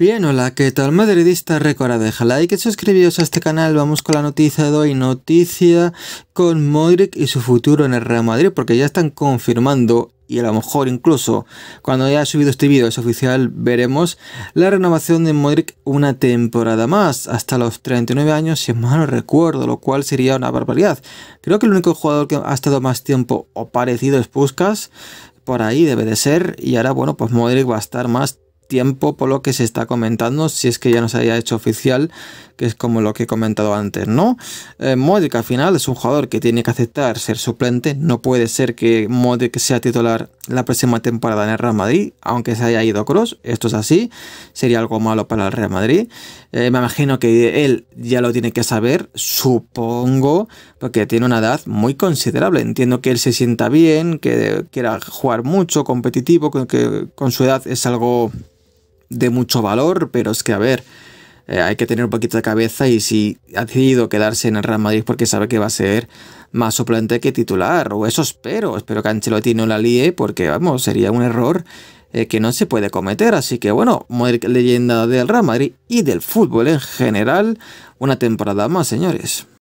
Bien, hola, ¿qué tal? Madridista Recuerda deja like, y suscribíos a este canal, vamos con la noticia de hoy, noticia con Modric y su futuro en el Real Madrid, porque ya están confirmando y a lo mejor incluso cuando haya subido este vídeo es oficial veremos la renovación de Modric una temporada más hasta los 39 años si mal no recuerdo lo cual sería una barbaridad creo que el único jugador que ha estado más tiempo o parecido es Puskas por ahí debe de ser y ahora bueno pues Modric va a estar más tiempo por lo que se está comentando, si es que ya no se haya hecho oficial, que es como lo que he comentado antes, ¿no? Eh, al final es un jugador que tiene que aceptar ser suplente, no puede ser que Modric sea titular la próxima temporada en el Real Madrid, aunque se haya ido Cross, esto es así, sería algo malo para el Real Madrid. Eh, me imagino que él ya lo tiene que saber, supongo, porque tiene una edad muy considerable, entiendo que él se sienta bien, que quiera jugar mucho, competitivo, que con su edad es algo de mucho valor, pero es que, a ver, eh, hay que tener un poquito de cabeza y si ha decidido quedarse en el Real Madrid porque sabe que va a ser más suplente que titular, o eso espero, espero que Ancelotti no la líe porque, vamos, sería un error eh, que no se puede cometer, así que bueno, leyenda del Real Madrid y del fútbol en general, una temporada más, señores.